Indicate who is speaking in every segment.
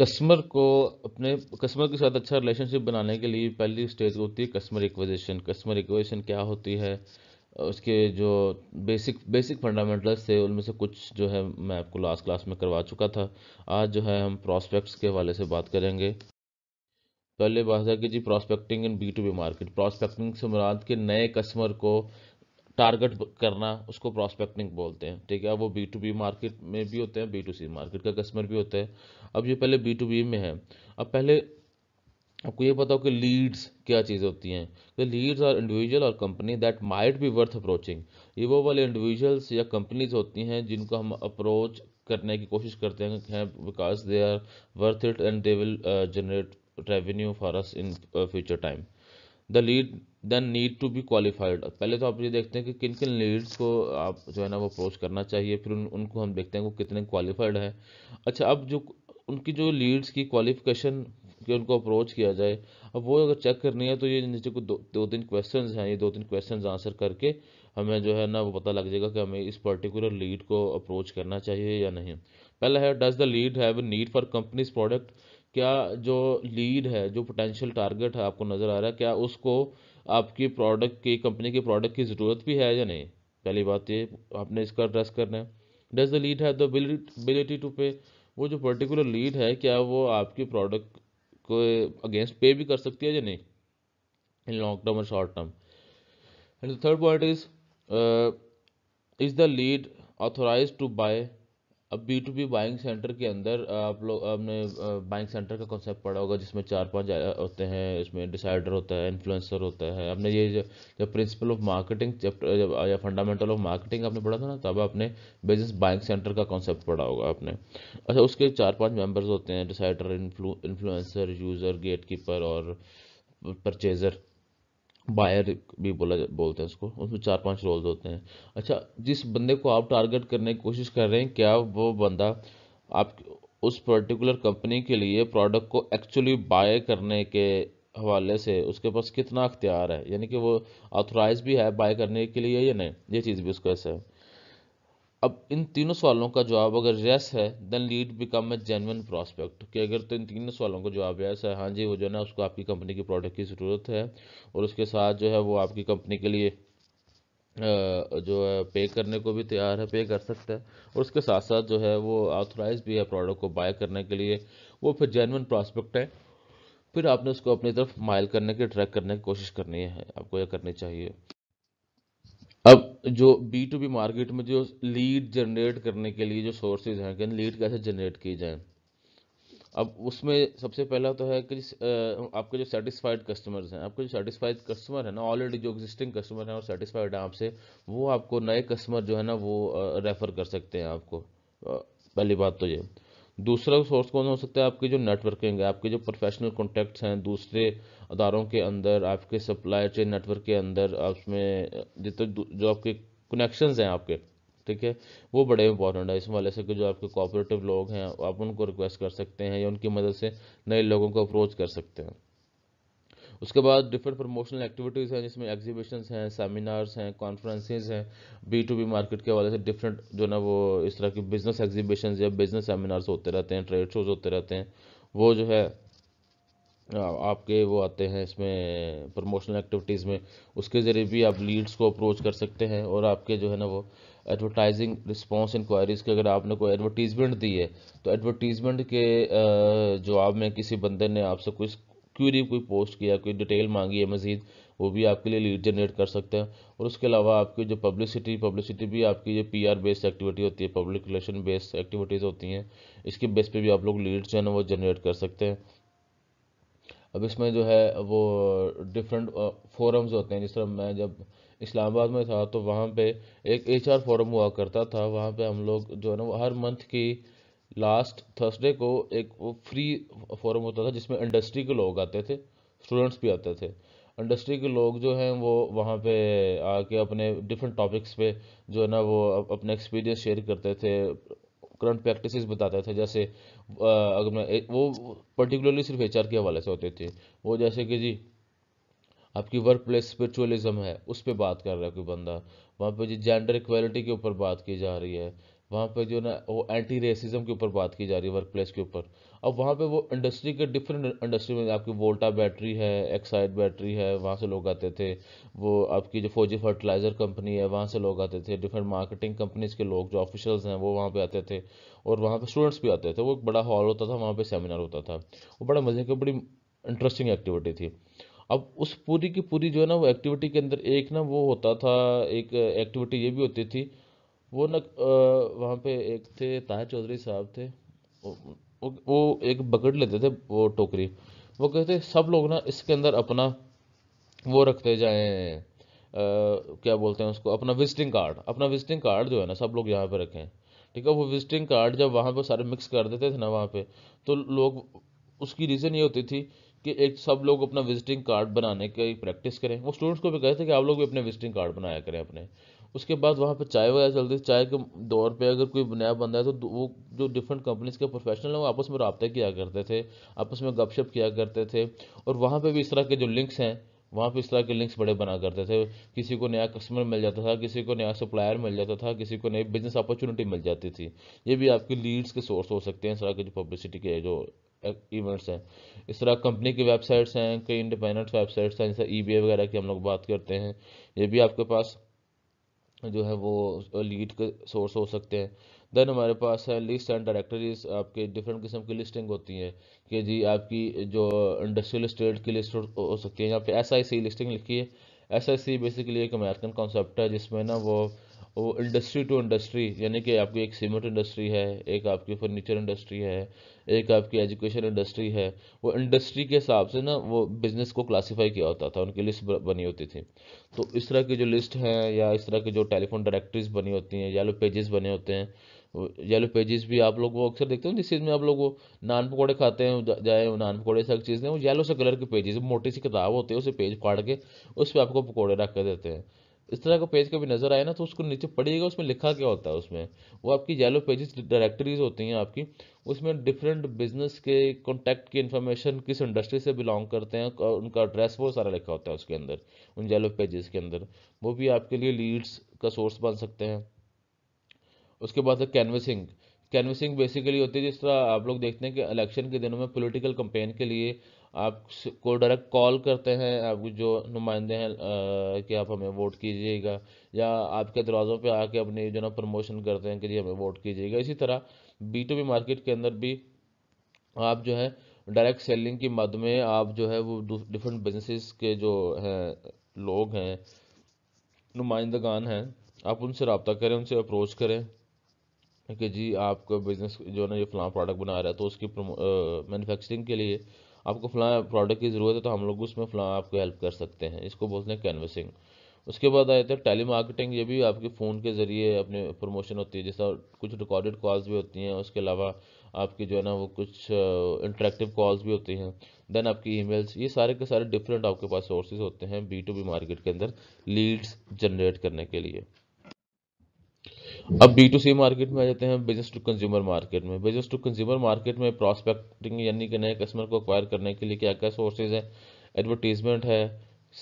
Speaker 1: Customer को अपने customer के साथ अच्छा रिलेशनशिप बनाने के लिए पहली स्टेज होती है कस्टमर एक्विजिशन कस्टमर एक्विजिशन क्या होती है उसके जो बेसिक बेसिक फंडामेंटल्स थे उनमें से कुछ जो है मैं आपको लास्ट क्लास में करवा चुका था आज जो है हम प्रॉस्पेक्ट्स के हवाले से बात करेंगे पहले बात है कि जी prospecting in B to B market prospecting से मुराद के नए कस्टमर को टारगेट करना उसको प्रॉस्पेक्टिंग बोलते हैं ठीक है अब वो बी टू बी मार्केट में भी होते हैं बी टू सी मार्केट का कस्टमर भी होता है अब ये पहले बी टू बी में है अब पहले आपको ये पता हो कि लीड्स क्या चीज़ होती हैं तो लीड्स आर इंडिविजुअल और company that might be worth approaching ये वो वाले इंडिविजुअल्स या कंपनीज होती हैं जिनको हम अप्रोच करने की कोशिश करते हैं because they are worth it and they will generate revenue for us in future time the lead then need to be qualified पहले तो आप ये देखते हैं कि किन किन लीड्स को आप जो है ना वो अप्रोच करना चाहिए फिर उन, उनको हम देखते हैं वो कितने क्वालिफाइड है अच्छा अब जो उनकी जो लीड्स की क्वालिफिकेशन कि उनको अप्रोच किया जाए अब वो अगर चेक करनी है तो ये नीचे को दो दो तीन क्वेश्चन हैं ये दो तीन क्वेश्चन आंसर करके हमें जो है ना वो पता लग जाएगा कि हमें इस पर्टिकुलर लीड को अप्रोच करना चाहिए या नहीं पहला है does the lead have need for companies product क्या जो लीड है जो पोटेंशियल टारगेट है आपको नज़र आ रहा है क्या उसको आपकी प्रोडक्ट की कंपनी के प्रोडक्ट की ज़रूरत भी है या नहीं पहली बात तो ये आपने इसका एड्रेस करना है डज द लीड है दिलिटी टू पे वो जो पर्टिकुलर लीड है क्या वो आपकी प्रोडक्ट को अगेंस्ट पे भी कर सकती है या नहीं इन लॉन्ग टर्म और short term and third point is is the lead authorise to buy अब B to B buying centre के अंदर आप लोग आपने बाइंग सेंटर का कॉन्सेप्ट पढ़ा होगा जिसमें चार पांच होते हैं इसमें डिसाइडर होता है इन्फ्लुएंसर होता है आपने ये जब जब प्रिंसिपल ऑफ मार्केटिंग चैप्टर जब या फंडामेंटल ऑफ मार्केटिंग आपने पढ़ा था ना तब आपने बिजनेस बाइंग सेंटर का कॉन्सेप्ट पढ़ा होगा आपने अच्छा उसके चार पाँच मेम्बर्स होते हैं decider influencer user gatekeeper और परचेज़र बायर भी बोला बोलते हैं उसको उसमें चार पांच रोल्स होते हैं अच्छा जिस बंदे को आप टारगेट करने की कोशिश कर रहे हैं क्या वो बंदा आप उस पर्टिकुलर कंपनी के लिए प्रोडक्ट को एक्चुअली बाय करने के हवाले से उसके पास कितना अख्तियार है यानी कि वो ऑथोराइज भी है बाय करने के लिए या नहीं ये चीज़ भी उसको ऐसा है अब इन तीनों सवालों का जवाब अगर यस है then lead become a genuine prospect कि अगर तो इन तीनों सवालों का जवाब यस है हाँ जी वो जो है ना उसको आपकी कंपनी की प्रोडक्ट की ज़रूरत है और उसके साथ जो है वो आपकी कंपनी के लिए जो है पे करने को भी तैयार है पे कर सकता है और उसके साथ साथ जो है वो ऑथोराइज भी है प्रोडक्ट को बाय करने के लिए वो फिर जेनवन प्रॉस्पेक्ट है फिर आपने उसको अपनी तरफ माइल करने की ट्रैक करने की कोशिश करनी है आपको यह करनी चाहिए अब जो बी टू बी मार्केट में जो लीड जनरेट करने के लिए जो सोर्सेज हैं कि लीड कैसे जनरेट किए जाए अब उसमें सबसे पहला तो है कि आपके जो सेटिस्फाइड कस्टमर्स हैं आपके जो सेटिस्फाइड कस्टमर है ना ऑलरेडी जो एग्जिस्टिंग कस्टमर हैं और सेटिस्फाइड हैं आपसे वो आपको नए कस्टमर जो है ना वो रेफ़र कर सकते हैं आपको पहली बात तो ये दूसरा सोर्स कौन हो सकता है आपकी जो नेटवर्किंग है आपके जो प्रोफेशनल कॉन्टैक्ट्स हैं दूसरे अदारों के अंदर आपके सप्लाई चेन नेटवर्क के अंदर उसमें जितने जो आपके कनेक्शन हैं आपके ठीक है वो बड़े इंपॉर्टेंट है इस वाले से कि जो आपके कोऑपरेटिव लोग हैं आप उनको रिक्वेस्ट कर सकते हैं या उनकी मदद से नए लोगों को अप्रोच कर सकते हैं उसके बाद डिफरेंट प्रमोशनल एक्टिविटीज़ हैं जिसमें एग्जीबिशंस हैं सेमिनार्स हैं कॉन्फ्रेंसेज हैं बी टू बी मार्केट के हवाले से डिफरेंट जो ना वो इस तरह की बिज़नेस एग्जीबिशंस या बिज़नेस सेमिनार्स होते रहते हैं ट्रेड शोज़ होते रहते हैं वो जो है आपके वो आते हैं इसमें प्रमोशनल एक्टिविटीज़ में उसके ज़रिए भी आप लीड्स को अप्रोच कर सकते हैं और आपके जो है ना वो एडवर्टाइजिंग रिस्पॉन्स इंक्वायरीज़ के अगर आपने कोई एडवर्टीज़मेंट दी है तो एडवर्टीज़मेंट के जवाब में किसी बंदे ने आपसे कुछ क्यूरी कोई पोस्ट किया कोई डिटेल मांगी है मज़ीद वो भी आपके लिए लीड जनरेट कर सकते हैं और उसके अलावा आपकी जो पब्लिसिटी पब्लिसिटी भी आपकी जो पी आर बेस्ड एक्टिविटी होती है पब्लिक रिलेशन बेस्ड एक्टिविटीज़ होती हैं इसके बेस पे भी आप लोग लीड्स जो है ना वो जनरेट कर सकते हैं अब इसमें जो है वो डिफरेंट फोरम्स होते हैं जिस तरह मैं जब इस्लामाबाद में था तो वहाँ पे एक एचआर फोरम हुआ करता था वहाँ पे हम लोग जो है ना हर मंथ की लास्ट थर्सडे को एक वो फ्री फोरम होता था जिसमें इंडस्ट्री के लोग आते थे स्टूडेंट्स भी आते थे इंडस्ट्री के लोग जो हैं वो वहाँ पे आके अपने डिफरेंट टॉपिक्स पे जो है ना वो अपने एक्सपीरियंस शेयर करते थे करंट प्रैक्टिसेस बताते थे जैसे अगर मैं वो पर्टिकुलरली सिर्फ एच के हवाले से होते थे वो जैसे कि जी आपकी वर्क प्लेस स्परिचुअलिज्म है उस पर बात कर रहा है कोई बंदा वहाँ पे जी जेंडर इक्वालिटी के ऊपर बात की जा रही है वहाँ पे जो ना वो एंटी रेसिज्म के ऊपर बात की जा रही है वर्क प्लेस के ऊपर अब वहाँ पे वो इंडस्ट्री के डिफरेंट इंडस्ट्री में आपकी वोल्टा बैटरी है एक्साइड बैटरी है वहाँ से लोग आते थे वो आपकी जो फौजी फर्टिलाइज़र कंपनी है वहाँ से लोग आते थे डिफरेंट मार्केटिंग कंपनीज़ के लोग जो ऑफिशल्स हैं वो वहाँ पर आते थे और वहाँ पर स्टूडेंट्स भी आते थे वो एक बड़ा हॉल होता था वहाँ पर सेमिनार होता था वो बड़ा मज़े की बड़ी इंटरेस्टिंग एक्टिविटी थी अब उस पूरी की पूरी जो है ना वो एक्टिविटी के अंदर एक ना वो होता था एक एक्टिविटी ये भी होती थी वो न वहाँ पे एक थे ताहिर चौधरी साहब थे वो एक बकेट लेते थे वो टोकरी वो कहते सब लोग ना इसके अंदर अपना वो रखते जाएं क्या बोलते हैं उसको अपना विजिटिंग कार्ड अपना विजिटिंग कार्ड जो है ना सब लोग यहाँ पे रखें ठीक है वो विजिटिंग कार्ड जब वहाँ पे सारे मिक्स कर देते थे ना वहाँ पे तो लोग उसकी रीज़न ये होती थी कि एक सब लोग अपना विजिटिंग कार्ड बनाने की प्रैक्टिस करें वो स्टूडेंट्स को भी कहते थे कि आप लोग भी अपने विजिटिंग कार्ड बनाया करें अपने उसके बाद वहाँ पर चाय वगैरह चलती है चाय के दौर पर अगर कोई नया बंदा है तो वो जो डिफरेंट कंपनीज़ के प्रोफेशनल हैं वो आपस में रबता किया करते थे आपस में गपशप किया करते थे और वहाँ पर भी इस तरह के जो लिंक्स हैं वहाँ पे इस तरह के लिंक्स बड़े बना करते थे किसी को नया कस्टमर मिल जाता था किसी को नया सप्लायर मिल जाता था किसी को नई बिजनेस अपॉर्चुनिटी मिल जाती थी ये भी आपके लीड्स के सोर्स हो सकते हैं इस तरह के जो पब्लिसिटी के जो इवेंट्स हैं इस तरह कंपनी की वेबसाइट्स हैं कई इंडिपेंडेंट वेबसाइट्स हैं जैसे ई e वगैरह की हम लोग बात करते हैं ये भी आपके पास जो है वो लीड के सोर्स हो सकते हैं देन हमारे पास है लिस्ट एंड डायरेक्टरीज आपके डिफरेंट किस्म की लिस्टिंग होती है कि जी आपकी जो इंडस्ट्रियल स्टेट की लिस्ट हो सकती है यहाँ पे एस आई सी लिस्टिंग लिखी है एस आई सी बेसिकली एक अमेरिकन कॉन्सेप्ट है जिसमें ना वो वो इंडस्ट्री टू इंडस्ट्री यानी कि आपकी एक सीमेंट इंडस्ट्री है एक आपकी फर्नीचर इंडस्ट्री है एक आपकी एजुकेशन इंडस्ट्री है वो इंडस्ट्री के हिसाब से ना वो बिज़नेस को क्लासिफाई किया होता था उनकी लिस्ट बनी होती थी तो इस तरह की जो लिस्ट हैं या इस तरह की जो टेलीफोन डायरेक्टरीज बनी होती हैं येलो पेजेस बने होते हैं येलो पेजेस भी आप लोग वो अक्सर देखते हो जिस चीज़ में आप लोग वो नान पकौड़े खाते हैं जाए नान पकौड़े सब चीज़ें वो येलो से कलर के पेजेस मोटी सी किताब होती है उसे पेज फाड़ के उस पर आपको पकौड़े रख के देते हैं इस तरह का पेज कभी नज़र आए ना तो उसको नीचे पढ़िएगा उसमें लिखा क्या होता है उसमें वो आपकी येलो पेजेस डायरेक्टरीज होती हैं आपकी उसमें डिफरेंट बिजनेस के कॉन्टैक्ट की इन्फॉर्मेशन किस इंडस्ट्री से बिलोंग करते हैं और उनका एड्रेस वो सारा लिखा होता है उसके अंदर उन येलो पेजेस के अंदर वो भी आपके लिए लीड्स का सोर्स बन सकते हैं उसके बाद है कैनवसिंग कैनवसिंग बेसिकली होती है जिस तरह आप लोग देखते हैं कि इलेक्शन के दिनों में पोलिटिकल कंपेन के लिए आपको डायरेक्ट कॉल करते हैं आप जो नुमाइंदे हैं कि आप हमें वोट कीजिएगा या आपके दरवाज़ों पे आके अपनी जो ना प्रमोशन करते हैं कि जी हमें वोट कीजिएगा इसी तरह बी टू बी मार्केट के अंदर भी आप जो है डायरेक्ट सेलिंग के मद में आप जो है वो डिफरेंट बिजनेसेस के जो हैं लोग हैं नुमाइंदगान हैं आप उनसे रबता करें उनसे अप्रोच करें कि जी आपका बिज़नेस जो है ना ये फ़लाँ प्रोडक्ट बना रहा है तो उसकी मैन्युफैक्चरिंग के लिए आपको फ़लाँ प्रोडक्ट की ज़रूरत है तो हम लोग उसमें फ़लाँ आपको हेल्प कर सकते हैं इसको बोलते हैं कैनवसिंग उसके बाद आए थे टेली मार्केटिंग ये भी आपके फ़ोन के ज़रिए अपने प्रमोशन होती है जैसा कुछ रिकॉर्डेड कॉल्स भी होती हैं उसके अलावा आपकी जो है ना वो कुछ इंटरेक्टिव कॉल्स भी होती हैं देन आपकी ईमेल्स ये सारे के सारे डिफरेंट आपके पास सोर्सेज होते हैं बी टू बी मार्केट के अंदर लीड्स जनरेट करने के लिए हम्म। अब बी टू सी मार्केट में आ जाते हैं बिजनेस टू कंज्यूमर मार्केट में बिजनेस टू कंज्यूमर मार्केट में प्रोस्पेक्टिंग यानी कि नए कस्टमर को अक्वायर करने के लिए क्या क्या सोर्सेज हैं एडवर्टीजमेंट है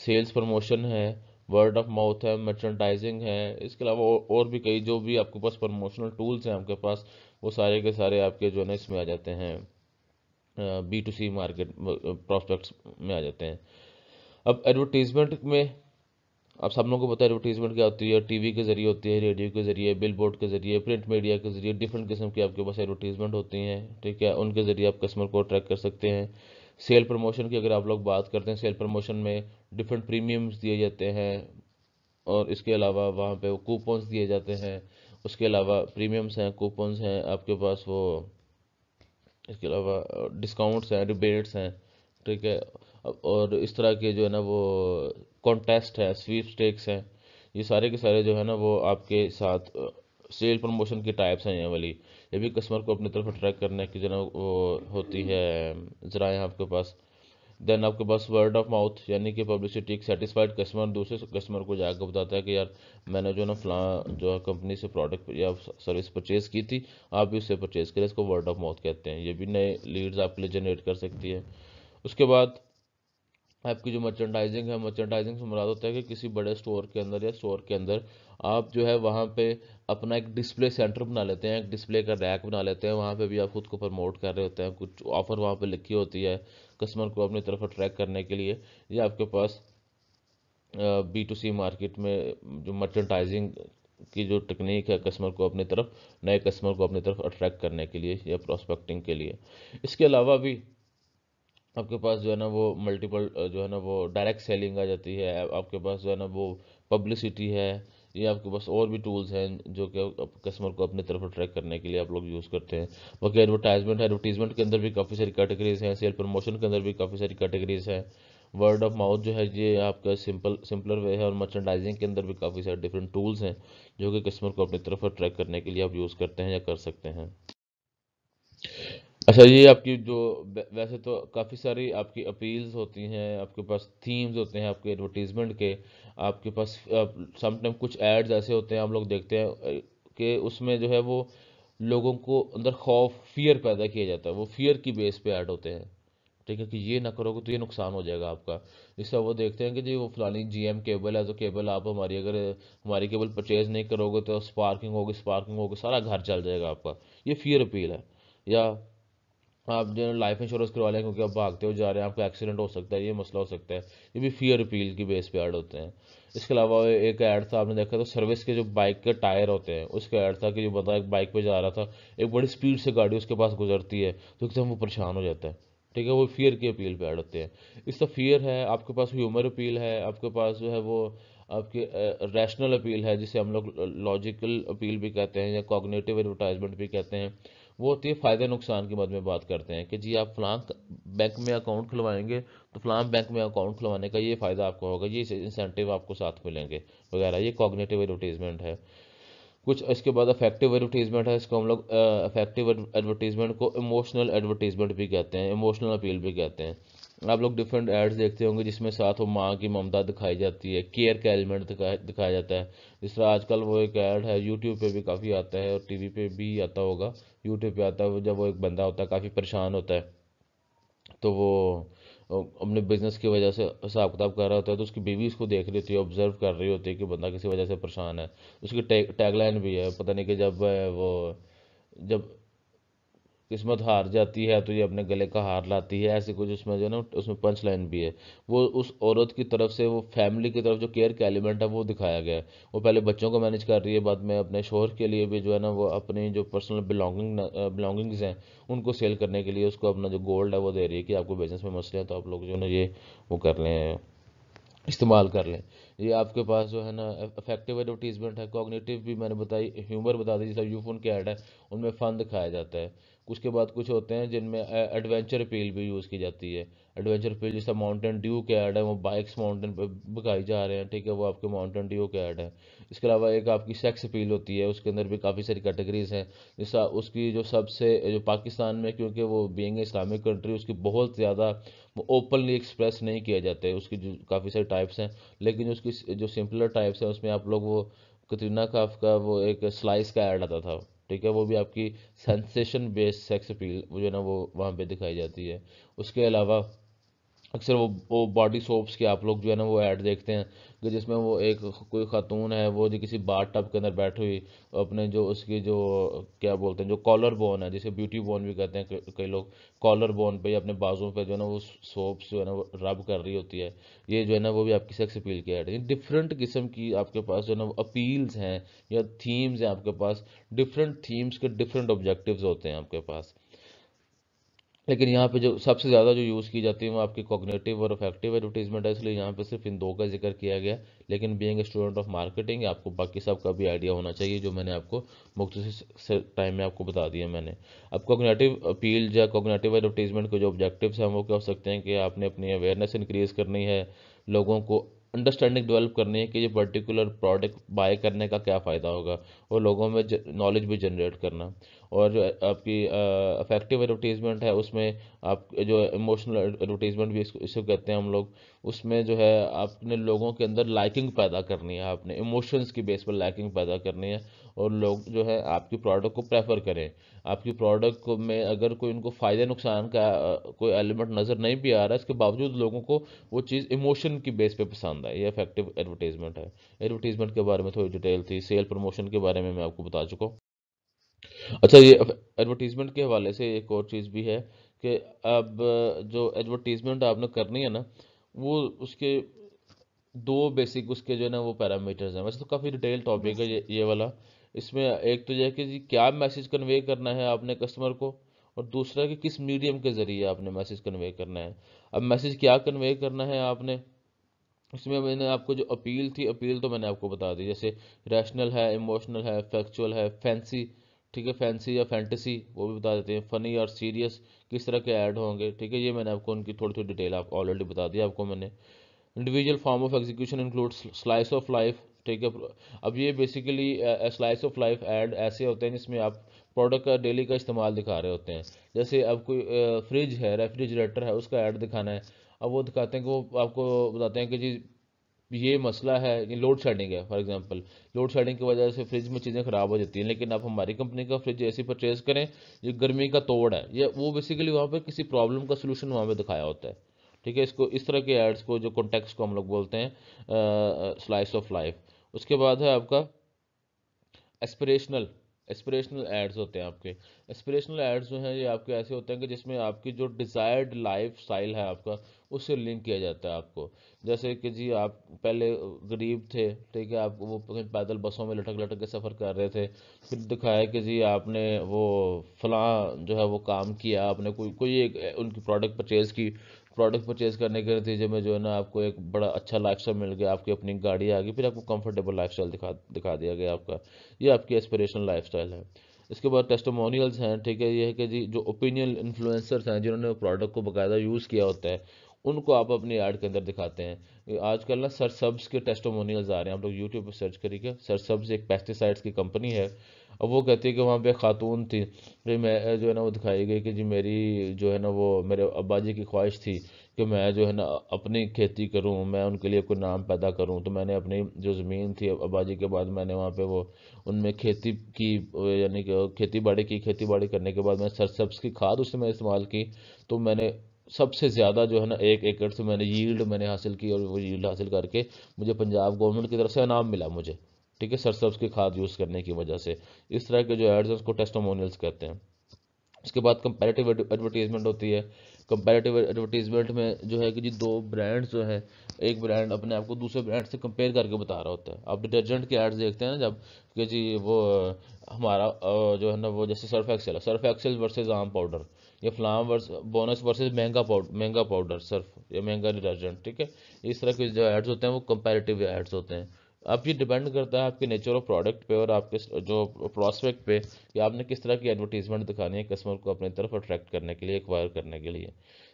Speaker 1: सेल्स प्रमोशन है वर्ड ऑफ माउथ है मर्चेंडाइजिंग है इसके अलावा और भी कई जो भी आपके पास प्रमोशनल टूल्स हैं आपके पास वो सारे के सारे आपके जो है ना इसमें आ जाते हैं B to C market prospects में आ जाते हैं अब एडवर्टीजमेंट में आप सब लोगों को पता है एडवर्टीजमेंट क्या होती है टीवी के ज़रिए होती है रेडियो के ज़रिए बिल बोर्ड के ज़रिए प्रिंट मीडिया के ज़रिए डिफरेंट किस्म की आपके पास एडवर्टीजमेंट होती हैं ठीक है उनके ज़रिए आप कस्टमर को अट्रैक्ट कर सकते हैं सेल प्रमोशन की अगर आप लोग बात करते हैं सेल प्रमोशन में डिफरेंट प्रीमियम्स दिए जाते हैं और इसके अलावा वहाँ पे वो कूपन्स दिए जाते हैं उसके अलावा प्रीमियम्स हैं कूपन्स हैं आपके पास वो इसके अलावा डिस्काउंट्स हैं रिबेट्स हैं ठीक है और इस तरह के जो है ना वो कॉन्टेस्ट है स्वीप स्टेक्स हैं ये सारे के सारे जो है ना वो आपके साथ सेल प्रमोशन की टाइप्स हैं ये वाली ये भी कस्टमर को अपनी तरफ अट्रैक्ट करने की जो ना वो होती है ज़राए आपके पास देन आपके पास वर्ड ऑफ माउथ यानी कि पब्लिसिटी एक सेटिस्फाइड कस्टमर दूसरे कस्टमर को जाकर बताता है कि यार मैंने जो ना फला जो है कंपनी से प्रोडक्ट या सर्विस परचेज़ की थी आप भी उससे परचेज़ करें इसको वर्ड ऑफ माउथ कहते हैं ये भी नए लीड्स आपके लिए जनरेट कर सकती है उसके बाद आपकी जो मर्चेंडाइजिंग है मर्चेंडाइजिंग से मुराद होता है कि किसी बड़े स्टोर के अंदर या स्टोर के अंदर आप जो है वहाँ पे अपना एक डिस्प्ले सेंटर बना लेते हैं एक डिस्प्ले का रैक बना लेते हैं वहाँ पे भी आप खुद को प्रमोट कर रहे होते हैं कुछ ऑफ़र वहाँ पे लिखी होती है कस्टमर को अपनी तरफ अट्रैक्ट करने के लिए या आपके पास बी टू सी मार्केट में जो मर्चेंडाइजिंग की जो टेक्निक है कस्टमर को अपनी तरफ नए कस्टमर को अपनी तरफ अट्रैक्ट करने के लिए या प्रोस्पेक्टिंग के लिए इसके अलावा भी आपके पास जो है ना वो मल्टीपल जो है ना वो डायरेक्ट सेलिंग आ जाती है आपके पास जो है ना वो पब्लिसिटी है ये आपके पास और भी टूल्स हैं जो कि कस्टमर को अपनी तरफ अट्रैक्ट करने के लिए आप लोग यूज़ करते हैं बाकी एडवर्टाइजमेंट है एडवर्टीजमेंट के अंदर भी काफ़ी सारी कैटेगरीज हैं सेल प्रमोशन के अंदर भी काफ़ी सारी कैटेगरीज हैं वर्ड ऑफ माउथ जो है ये आपका सिंपल सिंपलर वे है और मर्चेंडाइजिंग के अंदर भी काफ़ी सारे डिफरेंट टूल्स हैं जो कि कस्टमर को अपनी तरफ अट्रैक्ट करने के लिए आप यूज़ करते हैं या कर सकते हैं अच्छा ये आपकी जो वैसे तो काफ़ी सारी आपकी अपील्स होती हैं आपके पास थीम्स होते हैं आपके एडवर्टीज़मेंट के आपके पास समटाइम कुछ एड्स ऐसे होते हैं हम लोग देखते हैं कि उसमें जो है वो लोगों को अंदर खौफ फियर पैदा किया जाता है वो फियर की बेस पे ऐड होते हैं ठीक है कि ये ना करोगे तो ये नुकसान हो जाएगा आपका इससे वो देखते हैं कि जी वो फलानी जी एम केबल है तो केबल आप हमारी अगर हमारी केबल परचेज़ नहीं करोगे तो स्पार्किंग होगी स्पार्किंग होगी सारा घर चल जाएगा आपका ये फियर अपील है या आप जो है लाइफ इंश्योरेंस करवा लें क्योंकि आप भागते हो जा रहे हैं आपका एक्सीडेंट हो सकता है ये मसला हो सकता है ये भी फियर अपील की बेस पे ऐड होते हैं इसके अलावा एक ऐड था आपने देखा तो सर्विस के जो बाइक के टायर होते हैं उसका ऐड था कि जो बंदा एक बाइक पे जा रहा था एक बड़ी स्पीड से गाड़ी उसके पास गुजरती है तो एकदम वो परेशान हो जाता है ठीक है वो फियर की अपील पर ऐड होते हैं इसका फियर है आपके पास ह्यूमर अपील है आपके पास जो है वो आपके रैशनल अपील है जिसे हम लोग लॉजिकल अपील भी कहते हैं या कॉग्नेटिव एडवर्टाइजमेंट भी कहते हैं वो होती है फ़ायदे नुकसान के मद में बात करते हैं कि जी आप फलां बैंक में अकाउंट खुलवाएंगे तो फलां बैंक में अकाउंट खुलवाने का ये फ़ायदा आपको होगा ये इंसेंटिव आपको साथ मिलेंगे वगैरह ये कॉग्नेटिव एडवर्टीज़मेंट है कुछ इसके बाद अफेक्टिव एडवर्टीज़मेंट है इसको हम लोग अफेक्टिव एडवर्टीज़मेंट को इमोशनल एडवर्टीज़मेंट भी कहते हैं इमोशनल अपील भी कहते हैं आप लोग डिफरेंट एड्स देखते होंगे जिसमें साथ वो माँ की ममता दिखाई जाती है केयर का एलिमेंट दिखाया दिखाया जाता है जिस तरह आजकल वो एक ऐड है यूट्यूब पे भी काफ़ी आता है और टीवी पे भी आता होगा यूट्यूब पे आता है जब वो एक बंदा होता है काफ़ी परेशान होता है तो वो अपने बिजनेस की वजह से हिसाब किताब कर रहा होता है तो उसकी बीवी उसको देख रही होती है ऑब्जर्व कर रही होती है कि बंदा किसी वजह से परेशान है उसकी टैगलाइन भी है पता नहीं कि जब वो जब किस्मत हार जाती है तो ये अपने गले का हार लाती है ऐसे कुछ उसमें जो है ना उसमें पंच लाइन भी है वो उस औरत की तरफ से वो फैमिली की तरफ जो केयर का एलिमेंट है वो दिखाया गया है वो पहले बच्चों को मैनेज कर रही है बाद में अपने शोहर के लिए भी जो है ना वो अपनी जो पर्सनल बिलोंगिंग बिलोंगिंग्स हैं उनको सेल करने के लिए उसको अपना जो गोल्ड है वो दे रही है कि आपको बिजनेस में मसले हैं तो आप लोग जो है ना ये वो कर लें इस्तेमाल कर लें ये आपके पास जो है ना इफेक्टिव एडवर्टीजमेंट है कॉग्निटिव भी मैंने बताई ह्यूमर बता दी जैसे यूफोन के ऐड है उनमें फन दिखाया जाता है उसके बाद कुछ होते हैं जिनमें एडवेंचर पील भी यूज़ की जाती है एडवेंचर पील जैसा माउंटेन ड्यू के ऐड है वो बाइक्स माउंटेन पर बिकाई जा रहे हैं ठीक है वो आपके माउंटेन ड्यू के ऐड है इसके अलावा एक आपकी सेक्स अपील होती है उसके अंदर भी काफ़ी सारी कैटेगरीज़ हैं जैसा उसकी जो सबसे जो पाकिस्तान में क्योंकि वो बींग इस्लामिक कंट्री उसकी बहुत ज़्यादा ओपनली एक्सप्रेस नहीं किया जाता है उसकी जो काफ़ी सारी टाइप्स हैं लेकिन उसकी जो सिंपलर टाइप्स हैं उसमें आप लोग वो कतरीना काफ का वो एक स्लाइस का ऐड आता था ठीक है वो भी आपकी सेंसेशन बेस्ड सेक्स अपील जो है ना वो वहाँ पे दिखाई जाती है उसके अलावा अक्सर वो वो बॉडी सोप्स के आप लोग जो है ना वो ऐड देखते हैं कि जिसमें वो एक कोई खातून है वो जो किसी बाथ टब के अंदर बैठी हुई अपने जो उसकी जो क्या बोलते हैं जो कॉलर बोन है जिसे ब्यूटी बोन भी कहते हैं कई लोग कॉलर बोन पे अपने बाजों पे जो है ना वो सोप्स जो है ना वो रब कर रही होती है ये जो है ना वो भी आपकी सेक्स अपील की ऐड है डिफरेंट किस्म की आपके पास जो है ना अपील्स हैं या थीम्स हैं आपके पास डिफरेंट थीम्स के डिफरेंट ऑब्जेक्टिव होते हैं आपके पास लेकिन यहाँ पे जो सबसे ज़्यादा जो यूज़ की जाती है वो आपकी कॉग्नेटिव और इफेक्टिव एडवर्टीजमेंट है इसलिए यहाँ पे सिर्फ इन दो का जिक्र किया गया लेकिन बीइंग स्टूडेंट ऑफ मार्केटिंग आपको बाकी सब का भी आइडिया होना चाहिए जो मैंने आपको मुख्त से टाइम में आपको बता दिया मैंने अब कॉग्नेटिव अपील या कॉग्नेटिव एडवर्टीजमेंट के जो ऑब्जेक्टिव्स हैं वो क्या हो सकते हैं कि आपने अपनी अवेयरनेस इंक्रीज़ करनी है लोगों को अंडरस्टैंडिंग डेवलप करनी है कि ये पर्टिकुलर प्रोडक्ट बाय करने का क्या फ़ायदा होगा और लोगों में नॉलेज भी जनरेट करना और जो आपकी अफेक्टिव एडवर्टीज़मेंट है उसमें आप जो इमोशनल एडवर्टीज़मेंट भी इसको इसे कहते हैं हम लोग उसमें जो है आपने लोगों के अंदर लाइकिंग पैदा करनी है आपने इमोशंस की बेस पर लाइकिंग पैदा करनी है और लोग जो है आपकी प्रोडक्ट को प्रेफर करें आपकी प्रोडक्ट में अगर कोई उनको फायदे नुकसान का कोई एलिमेंट नज़र नहीं भी आ रहा इसके बावजूद लोगों को वो चीज़ इमोशन की बेस पे पसंद आए ये इफेक्टिव एडवर्टीज़मेंट है एडवर्टीज़मेंट के बारे में थोड़ी डिटेल थी सेल प्रमोशन के बारे में मैं आपको बता चुका हूँ अच्छा ये एडवर्टीज़मेंट के हवाले से एक और चीज़ भी है कि अब जो एडवर्टीज़मेंट आपने करनी है ना वो उसके दो बेसिक उसके जो है ना वो पैरामीटर्स हैं वैसे तो काफ़ी डिटेल टॉपिक है ये ये वाला इसमें एक तो यह कि क्या मैसेज कन्वे करना है आपने कस्टमर को और दूसरा कि किस मीडियम के ज़रिए आपने मैसेज कन्वे करना है अब मैसेज क्या कन्वे करना है आपने इसमें मैंने आपको जो अपील थी अपील तो मैंने आपको बता दी जैसे रैशनल है इमोशनल है फैक्चुअल है फैंसी ठीक है फैंसी या फैंटेसी वो भी बता देते हैं फ़नी और सीरियस किस तरह के ऐड होंगे ठीक है ये मैंने आपको उनकी थोड़ी थोड़ी डिटेल आप ऑलरेडी बता दी आपको मैंने individual form of execution include slice of life ठीक है अब ये basically slice of life ad ऐसे होते हैं जिसमें आप प्रोडक्ट का डेली का इस्तेमाल दिखा रहे होते हैं जैसे अब कोई फ्रिज है रेफ्रिजरेटर है उसका ऐड दिखाना है अब वो दिखाते हैं कि वो आपको बताते हैं कि जी ये मसला है ये लोड शेडिंग है फॉर एग्जांपल लोड शेडिंग की वजह से फ्रिज में चीज़ें ख़राब हो जाती हैं लेकिन आप हमारी कंपनी का फ्रिज ऐसी परचेज करें जो गर्मी का तोड़ है या वो बेसिकली वहाँ पर किसी प्रॉब्लम का सोल्यूशन वहाँ पर दिखाया होता है ठीक है इसको इस तरह के एड्स को जो कॉन्टेक्ट को हम लोग बोलते हैं स्लाइस ऑफ लाइफ उसके बाद है आपका एस्पिरेशनल एस्पिरेशनल एड्स होते हैं आपके एस्पिरेशनल एड्स जो हैं ये आपके ऐसे होते हैं कि जिसमें आपकी जो डिज़ायर्ड लाइफ स्टाइल है आपका उससे लिंक किया जाता है आपको जैसे कि जी आप पहले गरीब थे ठीक है आप वो पैदल बसों में लटक लटक के सफ़र कर रहे थे फिर दिखाया कि जी आपने वो फलां जो है वो काम किया आपने कोई कोई एक उनकी प्रोडक्ट परचेज़ की प्रोडक्ट परचेज करने के नतीजे में जो है ना आपको एक बड़ा अच्छा लाइफ स्टाइल मिल गया आपकी अपनी गाड़ी आ गई फिर आपको कंफर्टेबल लाइफ स्टाइल दिखा दिखा दिया गया आपका ये आपकी एस्पिरेशनल लाइफ स्टाइल है इसके बाद टेस्टोमोनियल्स हैं ठीक है ये है कि जी जो ओपिनियन इन्फ्लुएंसर्स हैं जिन्होंने प्रोडक्ट को बाकायदा यूज़ किया होता है उनको आप अपने ऐड के अंदर दिखाते हैं आजकल ना सर सब्स के टेस्टोमोनियल्स आ रहे हैं आप लोग यूट्यूब पर सर्च करिएगा सर सब्स एक पेस्टिसाइड्स की कंपनी है अब वो कहती है कि वहाँ पे खातून थी मैं जो है ना वो दिखाई गई कि जी मेरी जो है ना वो मेरे अब्बा जी की ख्वाहिश थी कि मैं जो है ना अपनी खेती करूँ मैं उनके लिए कोई नाम पैदा करूँ तो मैंने अपनी जो ज़मीन थी आबादी के बाद मैंने वहाँ पे वो उनमें खेती की यानी कि खेती बाड़ी की खेती बाड़ी करने के बाद मैंने सरसब्स की खाद उसमें इस्तेमाल की तो मैंने सबसे ज़्यादा जो है ना एक एकड़ से मैंने यील्ड मैंने हासिल की और वो यील्ड हासिल करके मुझे पंजाब गवर्नमेंट की तरफ से इनाम मिला मुझे ठीक है सरसब्स की खाद यूज़ करने की वजह से इस तरह के जो एड्स हैं उसको टेस्टोमोनियल्स कहते हैं उसके बाद कंपेरेटिव एडवर्टीजमेंट होती है कंपेरेटिव एडवर्टीजमेंट में जो है कि जी दो ब्रांड्स जो है एक ब्रांड अपने आप को दूसरे ब्रांड से कंपेयर करके बता रहा होता है आप डिटर्जेंट के एड्स देखते हैं ना जब कि जी वो हमारा जो है ना वो जैसे Surf Excel Surf Excel versus आम पाउडर या फ्लाम वर्स बोनस वर्सेज महंगा पाउडर महंगा पाउडर सर्फ या महंगा डिटर्जेंट ठीक है इस तरह के जो एड्स होते हैं वो कंपेरेटिव एड्स होते हैं अब ये डिपेंड करता है आपके नेचर ऑफ प्रोडक्ट पे और आपके जो प्रोस्पेक्ट पे कि आपने किस तरह की एडवर्टीजमेंट दिखानी है कस्टमर को अपनी तरफ अट्रैक्ट करने के लिए एक्वायर करने के लिए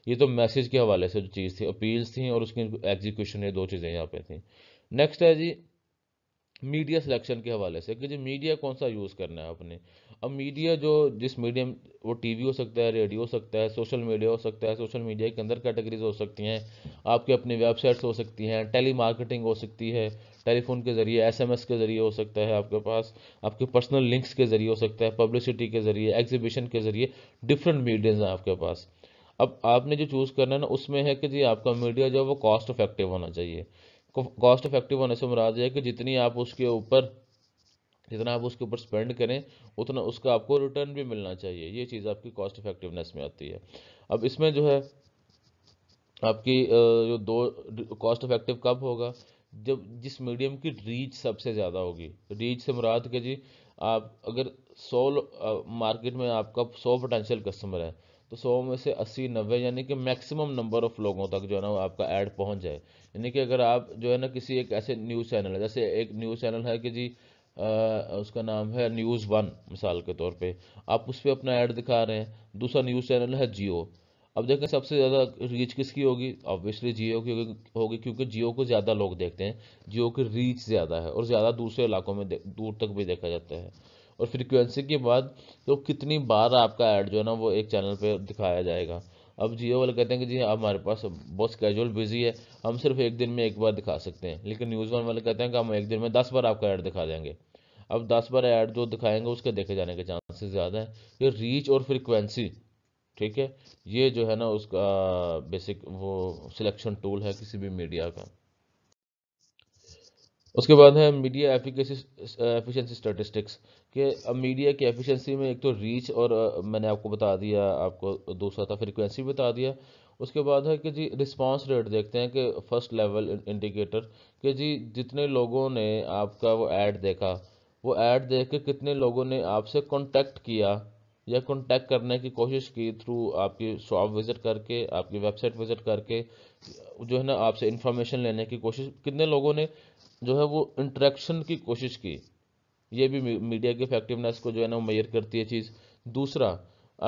Speaker 1: ये तो मैसेज के हवाले से जो चीज़ थी अपील्स थी और उसकी एग्जीक्यूशन ये दो चीज़ें यहाँ पे थी नेक्स्ट है जी मीडिया सिलेक्शन के हवाले से कि जी मीडिया कौन सा यूज़ करना है आपने अब मीडिया जो जिस मीडियम वो टीवी हो सकता है रेडियो हो सकता है सोशल मीडिया हो सकता है सोशल मीडिया के अंदर कैटेगरीज हो सकती हैं आपके अपनी वेबसाइट्स हो सकती हैं टेली मार्केटिंग हो सकती है टेलीफोन के ज़रिए एसएमएस के ज़रिए हो सकता है आपके पास आपके पर्सनल लिंक्स के ज़रिए हो सकता है पब्लिसिटी के ज़रिए एग्जीबिशन के ज़रिए डिफरेंट मीडियाज़ हैं आपके पास अब आपने जो चूज़ करना है ना उसमें है कि जी आपका मीडिया जो है वो कॉस्ट इफेक्टिव होना चाहिए कॉस्ट इफेक्टिव होने से मुराद है कि जितनी आप उसके ऊपर जितना आप उसके ऊपर स्पेंड करें उतना उसका आपको रिटर्न भी मिलना चाहिए ये चीज़ आपकी कॉस्ट इफेक्टिवनेस में आती है अब इसमें जो है आपकी जो दो कॉस्ट इफेक्टिव कब होगा जब जिस मीडियम की रीच सबसे ज़्यादा होगी रीच से मुराद के जी आप अगर सौ मार्केट में आपका सौ पोटेंशियल कस्टमर है तो सौ में से अस्सी नब्बे यानी कि मैक्सिमम नंबर ऑफ लोगों तक जो है ना आपका ऐड पहुंच जाए यानी कि अगर आप जो है ना किसी एक ऐसे न्यूज़ चैनल है जैसे एक न्यूज़ चैनल है कि जी आ, उसका नाम है न्यूज़ वन मिसाल के तौर पे आप उस पर अपना ऐड दिखा रहे हैं दूसरा न्यूज़ चैनल है जियो अब देखें सबसे ज़्यादा रीच किसकी होगी ऑब्वियसली जियो की होगी क्योंकि जियो को ज़्यादा लोग देखते हैं जियो की रीच ज़्यादा है और ज़्यादा दूसरे इलाकों में दूर तक भी देखा जाता है और फ्रिक्वेंसी के बाद तो कितनी बार आपका ऐड जो है ना वो एक चैनल पर दिखाया जाएगा अब जियो वाले कहते हैं कि जी हाँ, हमारे पास बहुत कैजुअल बिजी है हम सिर्फ एक दिन में एक बार दिखा सकते हैं लेकिन न्यूज़ वन वाले कहते हैं कि हम एक दिन में दस बार आपका ऐड दिखा देंगे अब दस बार ऐड जो दिखाएंगे उसके देखे जाने के चांसेस ज़्यादा हैं ये रीच और फ्रिक्वेंसी ठीक है ये जो है ना उसका बेसिक वो सिलेक्शन टूल है किसी भी मीडिया का उसके बाद है मीडिया एफिकेसी एफिशिएंसी स्टैटिस्टिक्स के अब मीडिया की एफिशिएंसी में एक तो रीच और मैंने आपको बता दिया आपको दूसरा था फ्रीक्वेंसी बता दिया उसके बाद है कि जी रिस्पांस रेट देखते हैं कि फर्स्ट लेवल इंडिकेटर कि जी जितने लोगों ने आपका वो ऐड देखा वो ऐड देख के कितने लोगों ने आपसे कॉन्टेक्ट किया या कॉन्टैक्ट करने की कोशिश की थ्रू आपकी शॉप विज़िट करके आपकी वेबसाइट विज़िट करके जो है ना आपसे इन्फॉर्मेशन लेने की कोशिश कितने लोगों ने जो है वो इंट्रैक्शन की कोशिश की ये भी मीडिया की इफेक्टिवनेस को जो है ना मैयर करती है चीज़ दूसरा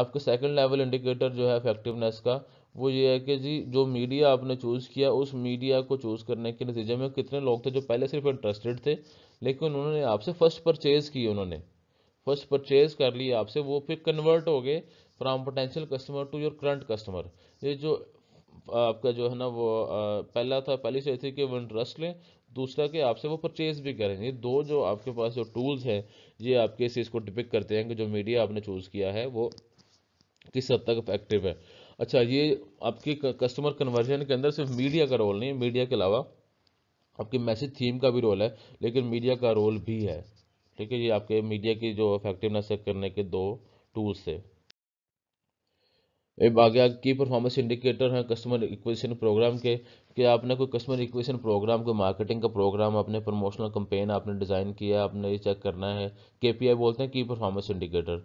Speaker 1: आपका सेकंड लेवल इंडिकेटर जो है इफेक्टिवनेस का वो ये है कि जी जो मीडिया आपने चूज़ किया उस मीडिया को चूज़ करने के नतीजे में कितने लोग थे जो पहले सिर्फ इंटरेस्टेड थे लेकिन उन्होंने आपसे फ़र्स्ट परचेज़ की उन्होंने फर्स्ट परचेज कर ली आपसे वो फिर कन्वर्ट हो गए from potential customer to your current customer ये जो आपका जो है ना वो पहला था पहली से थी कि वो इंटरेस्ट लें दूसरा कि आपसे वो परचेज भी करें ये दो जो आपके पास जो टूल्स हैं ये आपके इस चीज़ को डिपिक करते हैं कि जो मीडिया आपने चूज़ किया है वो किस हद तक इफेक्टिव है अच्छा ये आपके कस्टमर कन्वर्जन के अंदर सिर्फ मीडिया का रोल नहीं है मीडिया के अलावा आपकी मैसेज थीम का भी रोल है लेकिन मीडिया का रोल भी है ठीक है ये आपके मीडिया की जो इफेक्टिवनेस चेक करने के दो टूल्स थे अब आगे आगे की परफॉर्मेंस इंडिकेटर हैं कस्टमर इक्वेशन प्रोग्राम के कि आपने कोई कस्टमर इक्वेशन प्रोग्राम कोई मार्केटिंग का प्रोग्राम अपने प्रमोशनल कंपेन आपने डिज़ाइन किया आपने ये चेक करना है के बोलते हैं की परफॉर्मेंस इंडिकेटर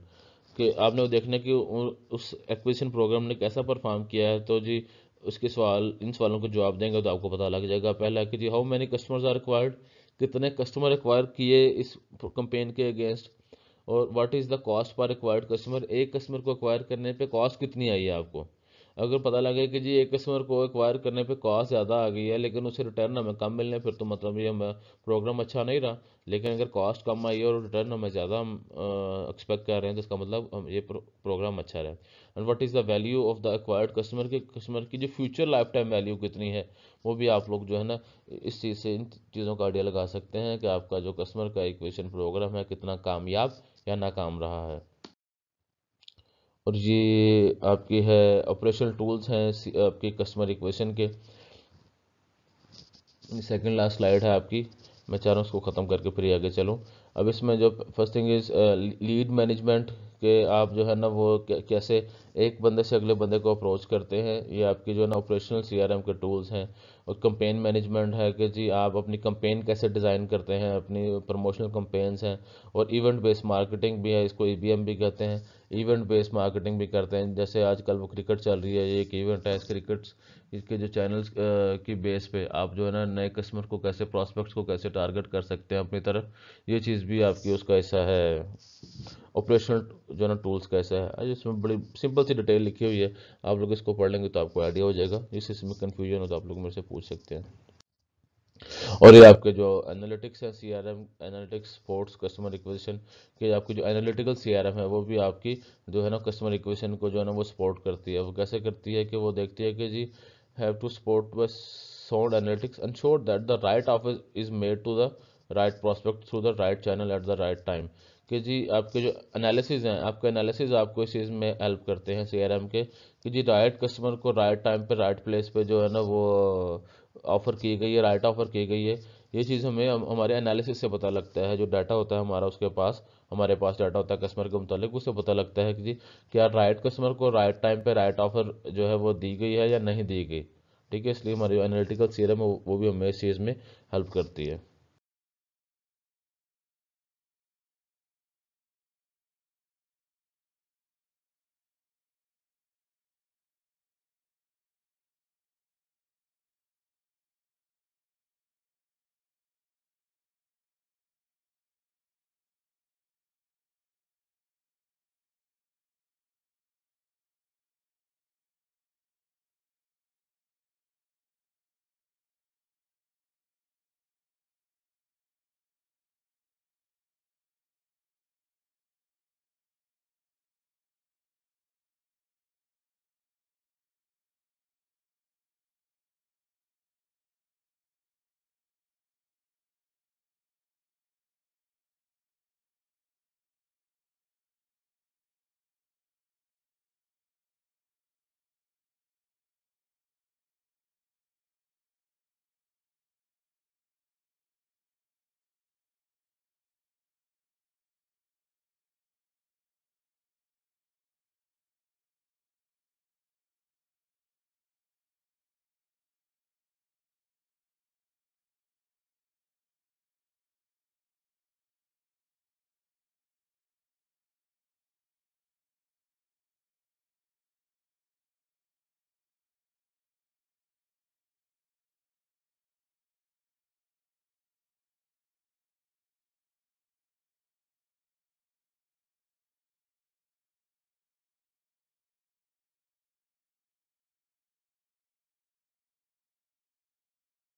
Speaker 1: कि आपने वो देखना कि उस एक्विजिशन प्रोग्राम ने कैसा परफॉर्म किया है तो जी उसके सवाल इन सवालों के जवाब देंगे तो आपको पता लग जाएगा पहला कि जी how many customers are required कितने कस्टमर एक्वायर किए इस कंपेन के अगेंस्ट और what is the cost per acquired customer एक कस्टमर को एक्वायर करने पे कॉस्ट कितनी आई है आपको अगर पता लगे कि जी एक कस्टमर को एक्वायर करने पे कॉस्ट ज़्यादा आ गई है लेकिन उसे रिटर्न हमें कम मिलने फिर तो मतलब ये हमें प्रोग्राम अच्छा नहीं रहा लेकिन अगर कॉस्ट कम आई और रिटर्न हमें ज़्यादा एक्सपेक्ट कर रहे हैं तो इसका मतलब हम ये प्रो, प्रोग्राम अच्छा रहे and what is the value of the acquired customer के कस्टमर की जो फ्यूचर लाइफ टाइम वैल्यू कितनी है वो भी आप लोग जो है ना इस चीज़ से इन चीज़ों का आइडिया लगा सकते हैं कि आपका जो कस्टमर का इक्वेशन प्रोग्राम है कितना कामयाब या नाकाम रहा है और ये आपकी है ऑपरेशन टूल्स हैं आपके कस्टमर इक्वेशन के सेकंड लास्ट स्लाइड है आपकी मैं चाह रहा हूँ उसको ख़त्म करके फिर आगे चलूँ अब इसमें जो first thing is lead management कि आप जो है ना वो कैसे एक बंदे से अगले बंदे को अप्रोच करते हैं ये आपकी जो है ना ऑपरेशनल सीआरएम के टूल्स हैं और कंपेन मैनेजमेंट है कि जी आप अपनी कंपेन कैसे डिज़ाइन करते हैं अपनी प्रमोशनल कंपेन्स हैं और इवेंट बेस्ड मार्केटिंग भी है इसको ई e भी कहते हैं इवेंट बेस्ड मार्केटिंग भी करते हैं जैसे आजकल वो क्रिकेट चल रही है ये एक इवेंट है इस क्रिकेट इसके जो चैनल्स की बेस पे आप जो है ना नए कस्टमर को कैसे प्रॉस्पेक्ट्स को कैसे टारगेट कर सकते हैं अपनी तरफ ये चीज़ भी आपकी उसका हिस्सा है ऑपरेशनल जो है ना टूल्स कैसा है इसमें बड़ी सिंपल सी डिटेल लिखी हुई है आप लोग इसको पढ़ लेंगे तो आपको आइडिया हो जाएगा इस इसमें कन्फ्यूजन हो तो आप लोग मेरे से पूछ सकते हैं और ये आपके जो एनालिटिक्स है C R M analytics sports customer requisition के आपकी जो एनालिटिकल सी आर एम है वो भी आपकी जो है ना कस्टमर रिक्वेशन को जो है ना वो सपोर्ट करती है वो कैसे करती है कि वो देखती है कि जी have to support bus sound analytics and sure that the right offer is made to the right prospect through the right channel at the right time कि जी आपके जो एनालिसिस हैं आपके एनालिसिस आपको इस चीज़ में हेल्प करते हैं सी के कि जी राइट कस्टमर को राइट टाइम पर राइट प्लेस पर जो है ना वो ऑफ़र की गई है राइट ऑफ़र की गई है ये चीज़ हमें हमारे एनालिसिस से पता लगता है जो डाटा होता है हमारा उसके पास हमारे पास डाटा होता है कस्टमर के मुतालिक उससे पता लगता है कि जी क्या राइट कस्टमर को राइट टाइम पर राइट ऑफ़र जो है वो दी गई है या नहीं दी गई ठीक है इसलिए हमारी एनालिटिकल सीरम वो भी हमें इस चीज़ में हेल्प करती है